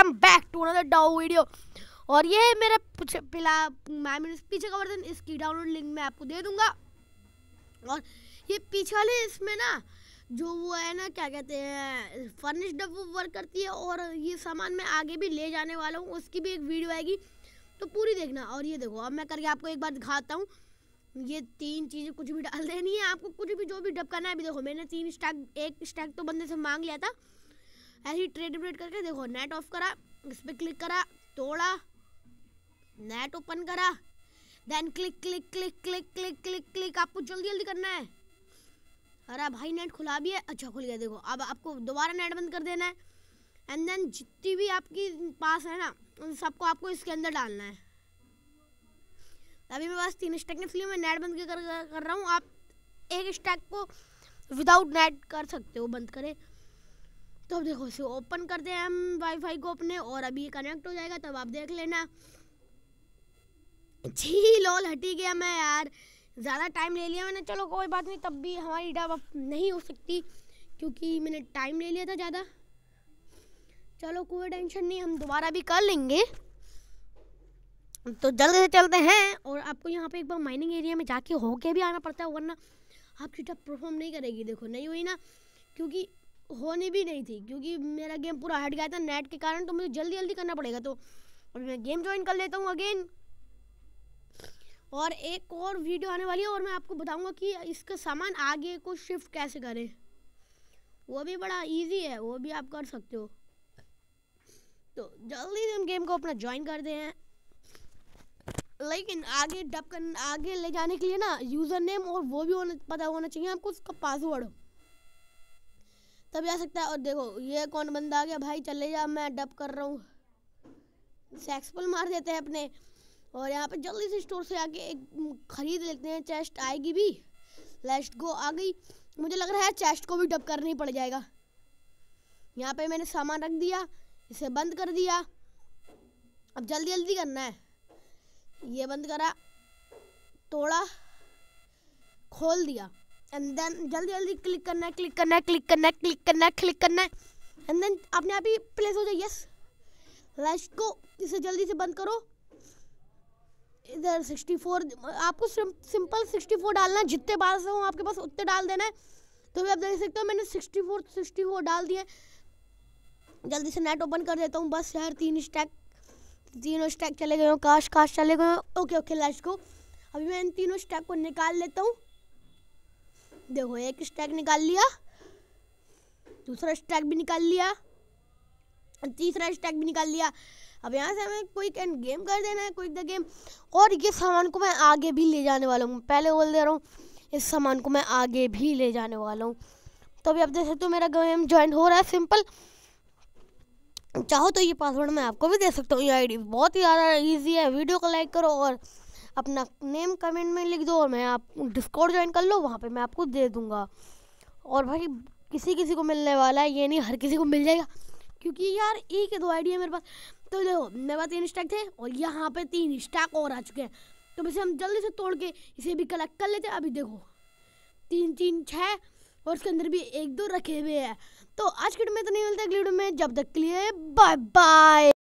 welcome back to another डाउ video और ये है मेरा पिला मैम पीछे का वर्जन इसकी डाउनलोड लिंक मैं आपको दे दूंगा और ये पीछे वाले इसमें ना जो वो है ना क्या कहते हैं फर्निश डब वो वर्क करती है और ये सामान मैं आगे भी ले जाने वाला हूँ उसकी भी एक वीडियो आएगी तो पूरी देखना और ये देखो अब मैं करके आपको एक बार दिखाता हूँ ये तीन चीज़ें कुछ भी डाल देनी है आपको कुछ भी जो भी डब करना है अभी देखो मैंने तीन स्टैक एक स्टैक तो बंदे से मांग लिया था ऐसे ही ट्रेड ब्रेड करके देखो नेट ऑफ करा इस पर क्लिक करा तोड़ा नेट ओपन करा then click click click click click click click आपको जल्दी जल्दी करना है अरे भाई नेट खुला भी है अच्छा खुल गया देखो अब आपको दोबारा नेट बंद कर देना है एंड देन जितनी भी आपकी पास है ना उन सबको आपको इसके अंदर डालना है अभी मेरे पास तीन स्टैक इसलिए मैं नेट बंद कर कर रहा हूँ आप एक स्टैक को विदाउट नेट कर सकते हो बंद करें तो अब देखो इसे ओपन करते हैं हम वाईफाई को अपने और अभी कनेक्ट हो जाएगा तब आप देख लेना जी लॉल हटी गया मैं यार ज़्यादा टाइम ले लिया मैंने चलो कोई बात नहीं तब भी हमारी डब अब नहीं हो सकती क्योंकि मैंने टाइम ले लिया था ज़्यादा चलो कोई टेंशन नहीं हम दोबारा भी कर लेंगे तो जल्द से चलते हैं और आपको यहाँ पे एक बार माइनिंग एरिया में जाके होके भी आना पड़ता है वरना आपकी डब परफॉर्म नहीं करेगी देखो नहीं हुई ना क्योंकि होनी भी नहीं थी क्योंकि मेरा गेम पूरा हट गया था नेट के कारण तो मुझे जल्दी जल्दी करना पड़ेगा तो अभी मैं गेम ज्वाइन कर लेता हूँ अगेन और एक और वीडियो आने वाली है और मैं आपको बताऊंगा कि इसका सामान आगे को शिफ्ट कैसे करें वो भी बड़ा इजी है वो भी आप कर सकते हो तो जल्दी से हम गेम को अपना ज्वाइन दे हैं लेकिन आगे डब कर आगे ले जाने के लिए ना यूज़र नेम और वो भी होना पता होना चाहिए आपको उसका पासवर्ड तभी आ सकता है और देखो ये कौन बंदा आ गया भाई चले जा मैं डब कर रहा हूँ सेक्सपल मार देते हैं अपने और यहाँ पे जल्दी से स्टोर से आके एक ख़रीद लेते हैं चेस्ट आएगी भी लेस्ट गो आ गई मुझे लग रहा है चेस्ट को भी डब कर नहीं पड़ जाएगा यहाँ पे मैंने सामान रख दिया इसे बंद कर दिया अब जल्दी जल्दी करना है ये बंद करा तोड़ा खोल दिया एंड देन जल्दी जल्दी क्लिक करना है क्लिक करना है क्लिक करना है क्लिक करना है क्लिक करना है एंड देन अपने आप ही प्लेस हो जाए यस लैश को इसे जल्दी से बंद करो इधर सिक्सटी फोर आपको सिंपल सिक्सटी फोर डालना है जितने बार से हो आपके पास उतने डाल देना है तो भी आप देख सकते हो मैंने सिक्सटी फोर सिक्सटी फोर डाल दिए जल्दी से नेट ओपन कर देता हूँ बस यार तीन स्टैक तीनों स्टैक चले गए हो काश काश चले गए ओके ओके लैश को अभी मैं इन तीनों स्टैक को निकाल लेता हूँ देखो एक स्टैक निकाल लिया दूसरा स्टैक भी निकाल लिया तीसरा स्टैक भी निकाल लिया अब यहाँ से हमें क्विक एंड गेम कर देना है क्विक द गेम और ये सामान को मैं आगे भी ले जाने वाला हूँ पहले बोल दे रहा हूँ इस सामान को मैं आगे भी ले जाने वाला हूँ तो अभी आप देख सकते हो मेरा गेम ज्वाइन हो रहा है सिंपल चाहो तो ये पासवर्ड मैं आपको भी दे सकता हूँ ये आईडी बहुत ही ज़्यादा ईजी है वीडियो को लाइक करो और अपना नेम कमेंट में लिख दो और मैं आप डिस्कॉर्ड ज्वाइन कर लो वहाँ पे मैं आपको दे दूँगा और भाई किसी किसी को मिलने वाला है ये नहीं हर किसी को मिल जाएगा क्योंकि यार एक दो आइडिया मेरे पास तो देखो मेरे पास तीन स्टैक थे और यहाँ पे तीन स्टैक और आ चुके हैं तो वैसे हम जल्दी से तोड़ के इसे भी कलेक्ट कर लेते हैं अभी देखो तीन तीन छः और उसके अंदर भी एक दो रखे हुए हैं तो आज के वीडियो में तो नहीं मिलता अगली वीडियो में जब तक के लिए बाय बाय